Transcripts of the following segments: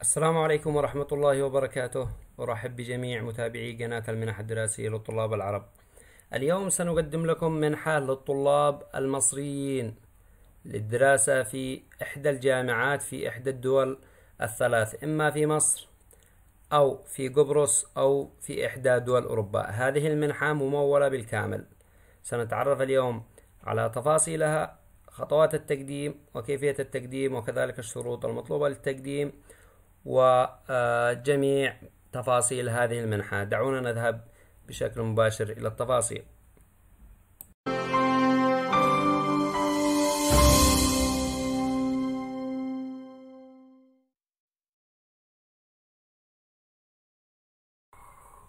السلام عليكم ورحمة الله وبركاته أرحب بجميع متابعي قناة المنح الدراسية للطلاب العرب اليوم سنقدم لكم منحة للطلاب المصريين للدراسة في إحدى الجامعات في إحدى الدول الثلاث إما في مصر أو في قبرص أو في إحدى دول أوروبا هذه المنحة ممولة بالكامل سنتعرف اليوم على تفاصيلها خطوات التقديم وكيفية التقديم وكذلك الشروط المطلوبة للتقديم وجميع تفاصيل هذه المنحة دعونا نذهب بشكل مباشر إلى التفاصيل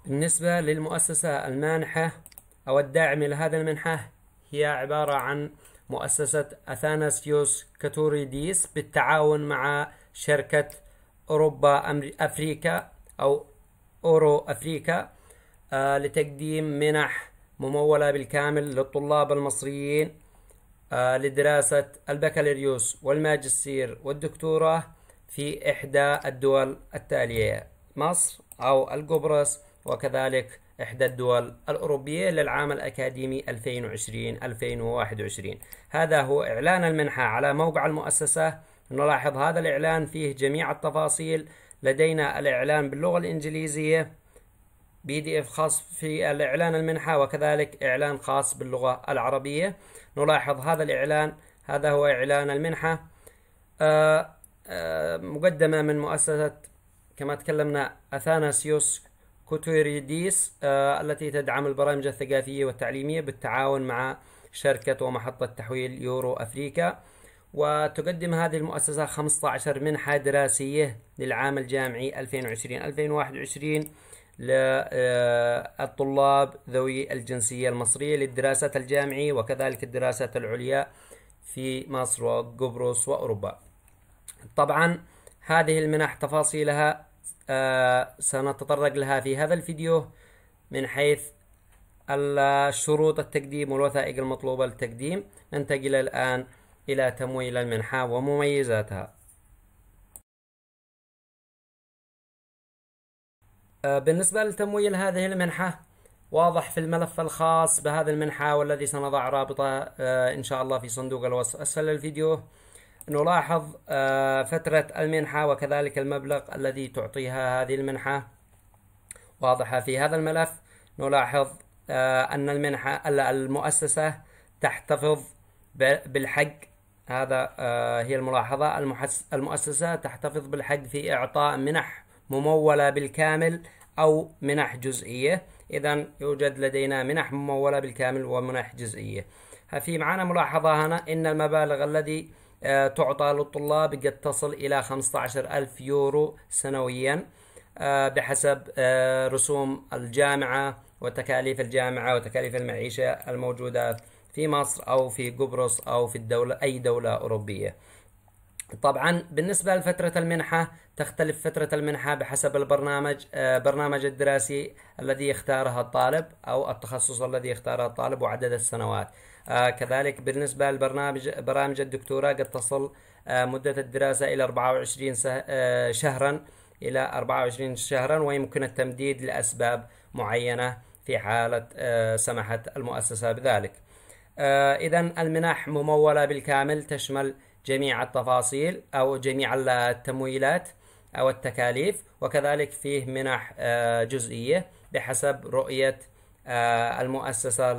بالنسبة للمؤسسة المانحة أو الداعمة لهذا المنحة هي عبارة عن مؤسسة أثاناسيوس كاتوريديس بالتعاون مع شركة أوروبا أفريكا أو أورو أفريكا آه، لتقديم منح ممولة بالكامل للطلاب المصريين آه، لدراسة البكالوريوس والماجستير والدكتوراه في إحدى الدول التالية مصر أو القبرص وكذلك إحدى الدول الأوروبية للعام الأكاديمي 2020-2021 هذا هو إعلان المنحة على موقع المؤسسة نلاحظ هذا الإعلان فيه جميع التفاصيل لدينا الإعلان باللغة الإنجليزية بي دي اف خاص في الإعلان المنحة وكذلك إعلان خاص باللغة العربية نلاحظ هذا الإعلان هذا هو إعلان المنحة آه، آه، مقدمة من مؤسسة كما تكلمنا أثاناسيوس كوتوريديس آه، التي تدعم البرامج الثقافية والتعليمية بالتعاون مع شركة ومحطة تحويل يورو أفريكا وتقدم هذه المؤسسة 15 منحة دراسية للعام الجامعي 2020-2021 للطلاب آه، ذوي الجنسية المصرية للدراسات الجامعية وكذلك الدراسات العليا في مصر وقبرص وأوروبا طبعا هذه المنح تفاصيلها آه، سنتطرق لها في هذا الفيديو من حيث الشروط التقديم والوثائق المطلوبة للتقديم ننتقل الآن إلى تمويل المنحة ومميزاتها آه، بالنسبة لتمويل هذه المنحة واضح في الملف الخاص بهذه المنحة والذي سنضع رابطه آه، إن شاء الله في صندوق الوصف أسفل الفيديو نلاحظ آه، فترة المنحة وكذلك المبلغ الذي تعطيها هذه المنحة واضحة في هذا الملف نلاحظ أن المنحة المؤسسة تحتفظ بالحق هذا آه، هي الملاحظة المؤسسة تحتفظ بالحق في إعطاء منح ممولة بالكامل أو منح جزئية إذا يوجد لدينا منح ممولة بالكامل ومنح جزئية في معنا ملاحظة هنا إن المبالغ الذي آه، تعطى للطلاب قد تصل إلى 15 ألف يورو سنويا آه، بحسب رسوم الجامعة وتكاليف الجامعة وتكاليف المعيشة الموجودة في مصر أو في قبرص أو في الدولة أي دولة أوروبية طبعا بالنسبة لفترة المنحة تختلف فترة المنحة بحسب البرنامج آه، برنامج الدراسي الذي يختارها الطالب أو التخصص الذي يختاره الطالب وعدد السنوات آه، كذلك بالنسبة لبرنامج برامج الدكتوراه قد تصل آه، مدة الدراسة إلى 24 شهرا إلى 24 شهرا ويمكن التمديد لأسباب معينة في حالة سمحت المؤسسة بذلك آه، إذا المنح ممولة بالكامل تشمل جميع التفاصيل أو جميع التمويلات أو التكاليف وكذلك فيه منح آه، جزئية بحسب رؤية آه، المؤسسة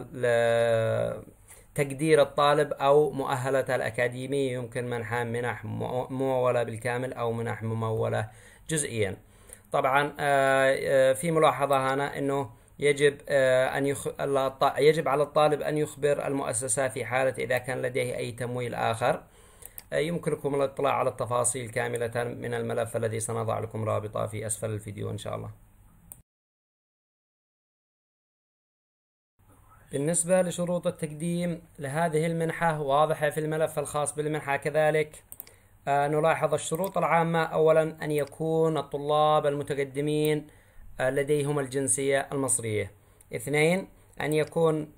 تقدير الطالب أو مؤهلة الأكاديمية يمكن منحها منح ممولة بالكامل أو منح ممولة جزئيا طبعا في ملاحظة هنا أنه يجب آه، أن يخ... يجب على الطالب أن يخبر المؤسسة في حالة إذا كان لديه أي تمويل آخر آه، يمكنكم الاطلاع على التفاصيل كاملة من الملف الذي سنضع لكم رابطه في أسفل الفيديو إن شاء الله بالنسبة لشروط التقديم لهذه المنحة واضحة في الملف الخاص بالمنحة كذلك آه، نلاحظ الشروط العامة أولا أن يكون الطلاب المتقدمين لديهم الجنسية المصرية اثنين أن يكون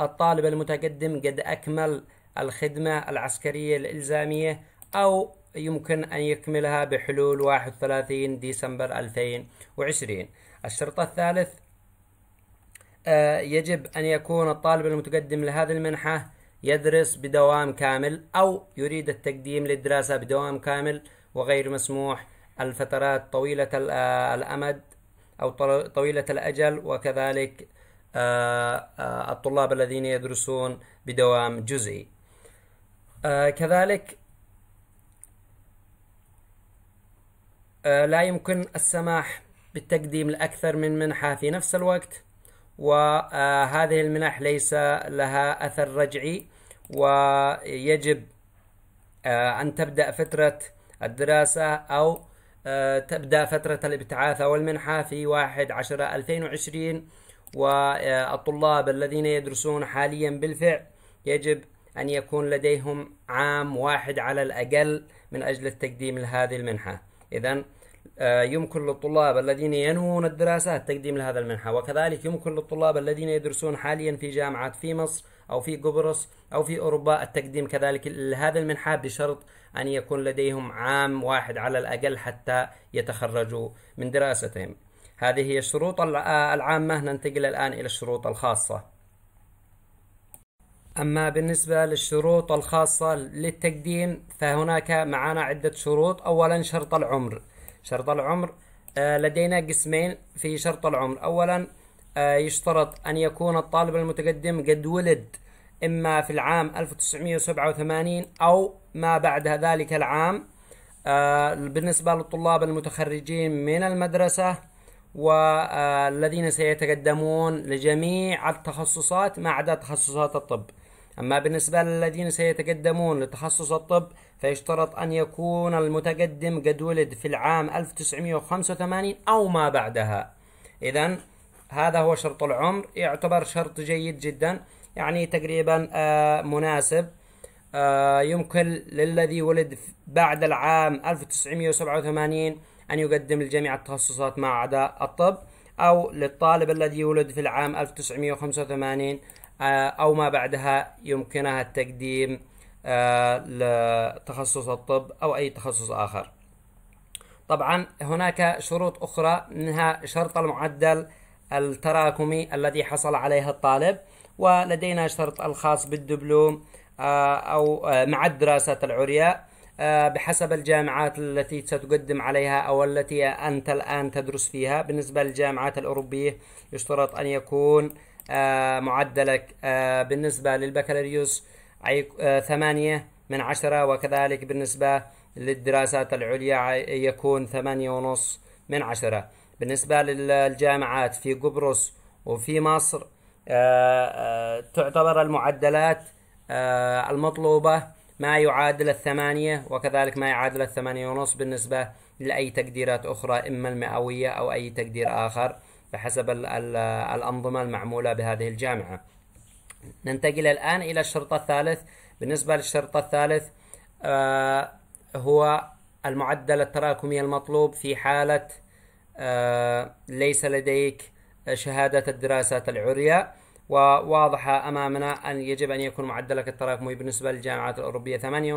الطالب المتقدم قد أكمل الخدمة العسكرية الإلزامية أو يمكن أن يكملها بحلول 31 ديسمبر 2020 الشرط الثالث آه، يجب أن يكون الطالب المتقدم لهذه المنحة يدرس بدوام كامل أو يريد التقديم للدراسة بدوام كامل وغير مسموح الفترات طويلة آه، الأمد أو طويلة الأجل وكذلك الطلاب الذين يدرسون بدوام جزئي كذلك لا يمكن السماح بالتقديم لأكثر من منحة في نفس الوقت وهذه المنح ليس لها أثر رجعي ويجب أن تبدأ فترة الدراسة أو آه، تبدأ فترة الابتعاث والمنحة في 1 10 2020 والطلاب الذين يدرسون حاليا بالفعل يجب أن يكون لديهم عام واحد على الأقل من أجل التقديم لهذه المنحة إذا آه، يمكن للطلاب الذين ينوون الدراسات تقديم لهذا المنحة وكذلك يمكن للطلاب الذين يدرسون حاليا في جامعات في مصر أو في قبرص أو في أوروبا التقديم كذلك لهذا المنحة بشرط أن يكون لديهم عام واحد على الأقل حتى يتخرجوا من دراستهم هذه هي الشروط آه، العامة ننتقل الآن إلى الشروط الخاصة أما بالنسبة للشروط الخاصة للتقديم فهناك معنا عدة شروط أولا شرط العمر شرط العمر آه، لدينا قسمين في شرط العمر أولا آه، يشترط أن يكون الطالب المتقدم قد ولد إما في العام 1987 أو ما بعد ذلك العام آه، بالنسبة للطلاب المتخرجين من المدرسة والذين آه، سيتقدمون لجميع التخصصات ما عدا تخصصات الطب أما بالنسبة للذين سيتقدمون لتخصص الطب فيشترط أن يكون المتقدم قد ولد في العام 1985 أو ما بعدها إذا هذا هو شرط العمر يعتبر شرط جيد جدا يعني تقريبا آه مناسب آه يمكن للذي ولد بعد العام 1987 أن يقدم لجميع التخصصات ما عدا الطب أو للطالب الذي ولد في العام 1985 آه، أو ما بعدها يمكنها التقديم آه، لتخصص الطب أو أي تخصص آخر طبعا هناك شروط أخرى منها شرط المعدل التراكمي الذي حصل عليها الطالب ولدينا الشرط الخاص بالدبلوم آه، أو آه، مع الدراسات العليا آه، بحسب الجامعات التي ستقدم عليها أو التي أنت الآن تدرس فيها بالنسبة للجامعات الأوروبية يشترط أن يكون معدلك بالنسبة للبكالوريوس ثمانية من عشرة وكذلك بالنسبة للدراسات العليا يكون ثمانية ونص من عشرة بالنسبة للجامعات في قبرص وفي مصر آه، آه، تعتبر المعدلات آه، المطلوبة ما يعادل الثمانية وكذلك ما يعادل الثمانية ونص بالنسبة لأي تقديرات أخرى إما المئوية أو أي تقدير آخر بحسب الأنظمة المعمولة بهذه الجامعة ننتقل الآن إلى الشرط الثالث بالنسبة للشرط الثالث هو المعدل التراكمي المطلوب في حالة آه، ليس لديك شهادة الدراسات العليا وواضحة أمامنا أن يجب أن يكون معدلك التراكمي بالنسبة للجامعات الأوروبية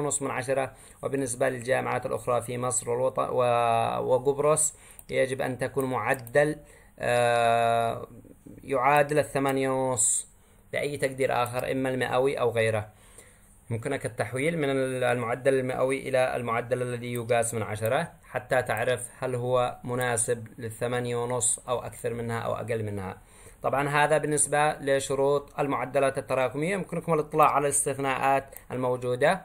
8.5 من عشرة وبالنسبة للجامعات الأخرى في مصر وقبرص يجب أن تكون معدل آه، يعادل الثمانية ونص بأي تقدير آخر إما المئوي أو غيره يمكنك التحويل من المعدل المئوي إلى المعدل الذي يقاس من عشرة حتى تعرف هل هو مناسب للثمانية ونص أو أكثر منها أو أقل منها طبعا هذا بالنسبة لشروط المعدلات التراكمية يمكنكم الاطلاع على الاستثناءات الموجودة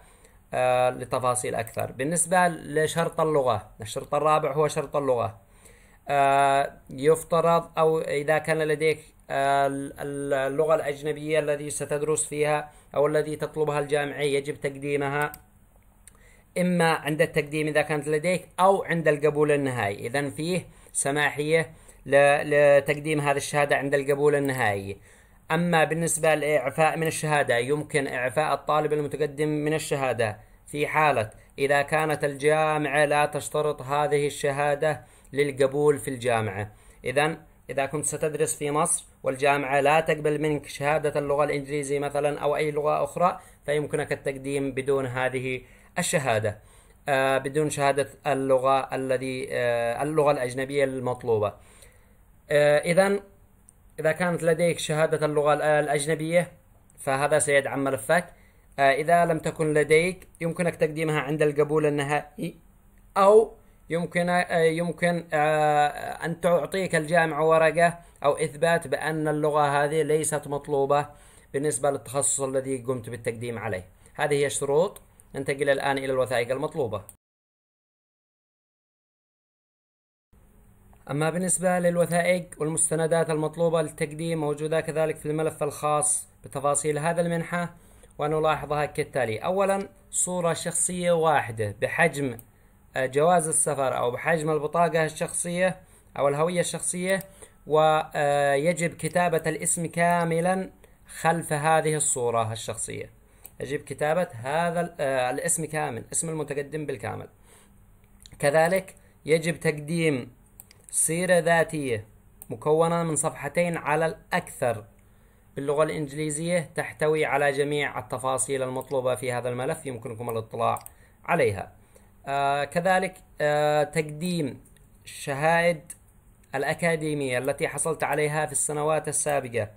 آه، لتفاصيل أكثر بالنسبة لشرط اللغة الشرط الرابع هو شرط اللغة آه، يفترض أو إذا كان لديك اللغة الأجنبية الذي ستدرس فيها أو الذي تطلبها الجامعية يجب تقديمها إما عند التقديم إذا كانت لديك أو عند القبول النهائي إذا فيه سماحية لتقديم هذه الشهادة عند القبول النهائي أما بالنسبة لإعفاء من الشهادة يمكن إعفاء الطالب المتقدم من الشهادة في حالة إذا كانت الجامعة لا تشترط هذه الشهادة للقبول في الجامعة إذا إذا كنت ستدرس في مصر والجامعة لا تقبل منك شهادة اللغة الإنجليزية مثلا أو أي لغة أخرى فيمكنك التقديم بدون هذه الشهادة آه، بدون شهادة اللغة الذي آه، اللغة الأجنبية المطلوبة آه، إذا إذا كانت لديك شهادة اللغة الأجنبية فهذا سيدعم ملفك إذا لم تكن لديك يمكنك تقديمها عند القبول النهائي أو يمكن آه، يمكن آه، أن تعطيك الجامعة ورقة أو إثبات بأن اللغة هذه ليست مطلوبة بالنسبة للتخصص الذي قمت بالتقديم عليه هذه هي الشروط ننتقل الآن إلى الوثائق المطلوبة أما بالنسبة للوثائق والمستندات المطلوبة للتقديم موجودة كذلك في الملف الخاص بتفاصيل هذا المنحة ونلاحظها كالتالي أولا صورة شخصية واحدة بحجم جواز السفر أو بحجم البطاقة الشخصية أو الهوية الشخصية ويجب كتابة الاسم كاملا خلف هذه الصورة الشخصية يجب كتابة هذا آه، الاسم كامل اسم المتقدم بالكامل كذلك يجب تقديم سيرة ذاتية مكونة من صفحتين على الأكثر باللغة الإنجليزية تحتوي على جميع التفاصيل المطلوبة في هذا الملف يمكنكم الاطلاع عليها آه، كذلك آه تقديم شهائد الأكاديمية التي حصلت عليها في السنوات السابقة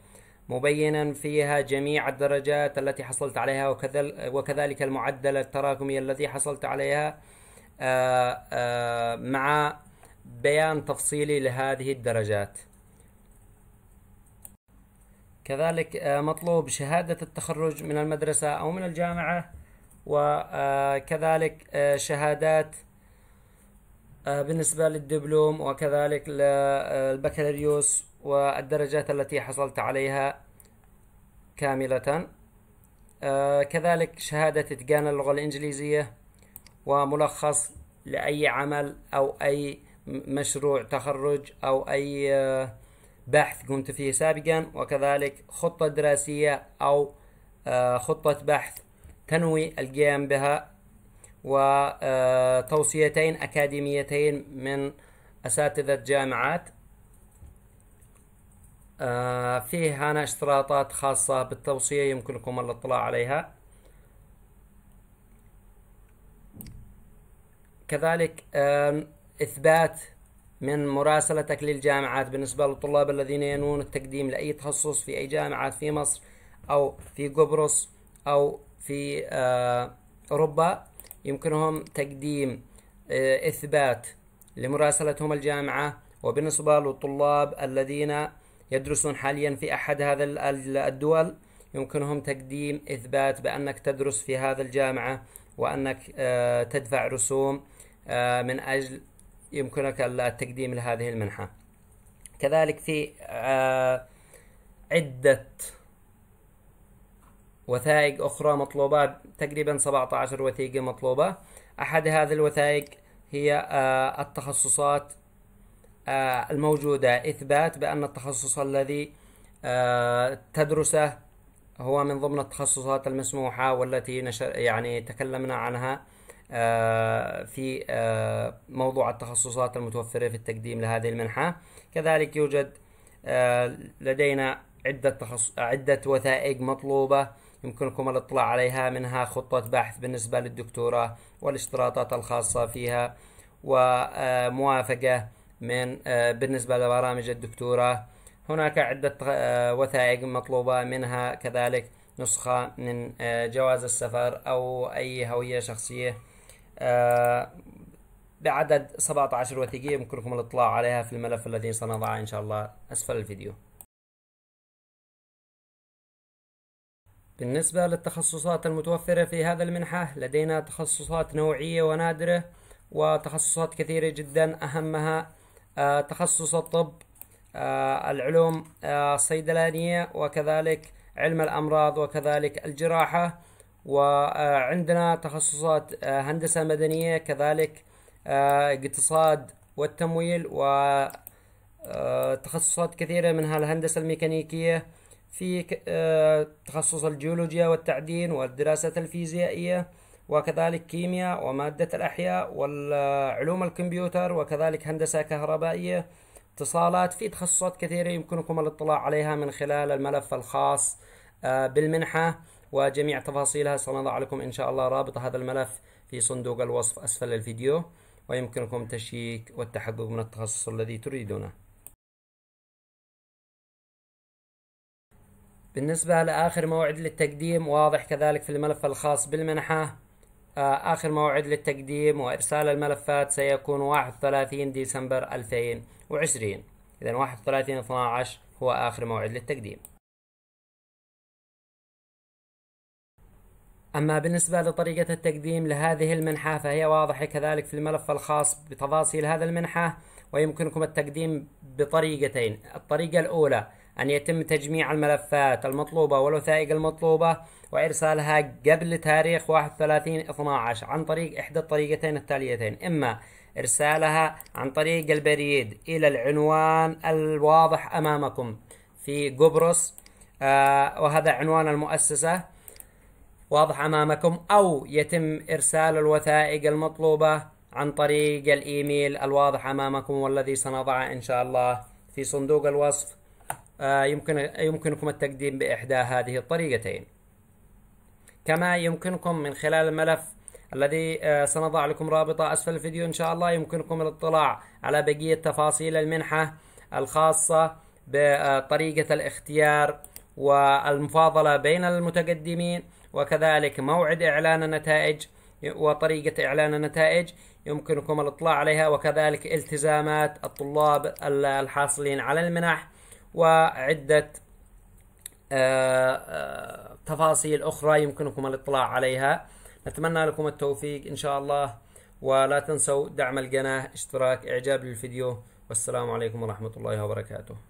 مبينا فيها جميع الدرجات التي حصلت عليها وكذلك المعدل التراكمي الذي حصلت عليها آه، آه، مع بيان تفصيلي لهذه الدرجات كذلك مطلوب شهادة التخرج من المدرسة أو من الجامعة وكذلك آه، شهادات آه، بالنسبة للدبلوم وكذلك للبكالوريوس آه، والدرجات التي حصلت عليها كاملة كذلك شهادة إتقان اللغة الإنجليزية وملخص لأي عمل أو أي مشروع تخرج أو أي بحث قمت فيه سابقا وكذلك خطة دراسية أو خطة بحث تنوي القيام بها وتوصيتين أكاديميتين من أساتذة جامعات فيه هنا اشتراطات خاصة بالتوصية يمكنكم الاطلاع عليها كذلك إثبات من مراسلتك للجامعات بالنسبة للطلاب الذين ينوون التقديم لأي تخصص في أي جامعات في مصر أو في قبرص أو في آه، أوروبا يمكنهم تقديم آه، إثبات لمراسلتهم الجامعة وبالنسبة للطلاب الذين يدرسون حاليا في أحد هذا الدول يمكنهم تقديم إثبات بأنك تدرس في هذا الجامعة وأنك آه، تدفع رسوم من أجل يمكنك التقديم لهذه المنحة كذلك في عدة وثائق أخرى مطلوبة تقريبا 17 وثيقة مطلوبة أحد هذه الوثائق هي آه، التخصصات آه، الموجودة إثبات بأن التخصص الذي آه، تدرسه هو من ضمن التخصصات المسموحة والتي نشر يعني تكلمنا عنها في موضوع التخصصات المتوفرة في التقديم لهذه المنحة كذلك يوجد لدينا عدة, تخص... عدة وثائق مطلوبة يمكنكم الاطلاع عليها منها خطة بحث بالنسبة للدكتورة والاشتراطات الخاصة فيها وموافقة من آه، بالنسبة لبرامج الدكتورة هناك عدة آه، وثائق مطلوبة منها كذلك نسخة من آه، جواز السفر أو أي هوية شخصية بعدد 17 وثيقة يمكنكم الاطلاع عليها في الملف الذي سنضعه إن شاء الله أسفل الفيديو بالنسبة للتخصصات المتوفرة في هذا المنحة لدينا تخصصات نوعية ونادرة وتخصصات كثيرة جدا أهمها آه، تخصص الطب آه، العلوم آه، الصيدلانية وكذلك علم الأمراض وكذلك الجراحة وعندنا تخصصات هندسة مدنية كذلك اقتصاد والتمويل وتخصصات كثيرة منها الهندسة الميكانيكية في آه، تخصص الجيولوجيا والتعدين والدراسات الفيزيائية وكذلك كيمياء ومادة الأحياء والعلوم الكمبيوتر وكذلك هندسة كهربائية اتصالات في تخصصات كثيرة يمكنكم الاطلاع عليها من خلال الملف الخاص آه، بالمنحة وجميع تفاصيلها سنضع لكم إن شاء الله رابط هذا الملف في صندوق الوصف أسفل الفيديو ويمكنكم تشييك والتحقق من التخصص الذي تريدونه بالنسبة لآخر موعد للتقديم واضح كذلك في الملف الخاص بالمنحة آه، آخر موعد للتقديم وإرسال الملفات سيكون 31 ديسمبر 2020 إذا 31 12 هو آخر موعد للتقديم أما بالنسبة لطريقة التقديم لهذه المنحة فهي واضحة كذلك في الملف الخاص بتفاصيل هذا المنحة ويمكنكم التقديم بطريقتين الطريقة الأولى أن يتم تجميع الملفات المطلوبة والوثائق المطلوبة وإرسالها قبل تاريخ 31/12 عن طريق إحدى الطريقتين التاليتين إما إرسالها عن طريق البريد إلى العنوان الواضح أمامكم في قبرص آه وهذا عنوان المؤسسة واضح أمامكم أو يتم إرسال الوثائق المطلوبة عن طريق الإيميل الواضح أمامكم والذي سنضعه إن شاء الله في صندوق الوصف آه، يمكن يمكنكم التقديم بإحدى هذه الطريقتين كما يمكنكم من خلال الملف الذي آه، سنضع لكم رابطه اسفل الفيديو ان شاء الله يمكنكم الاطلاع على بقيه تفاصيل المنحه الخاصه بطريقه الاختيار والمفاضله بين المتقدمين وكذلك موعد اعلان النتائج وطريقه اعلان النتائج يمكنكم الاطلاع عليها وكذلك التزامات الطلاب الحاصلين على المنح وعدة آه، آه، تفاصيل أخرى يمكنكم الاطلاع عليها نتمنى لكم التوفيق إن شاء الله ولا تنسوا دعم القناة اشتراك إعجاب للفيديو والسلام عليكم ورحمة الله وبركاته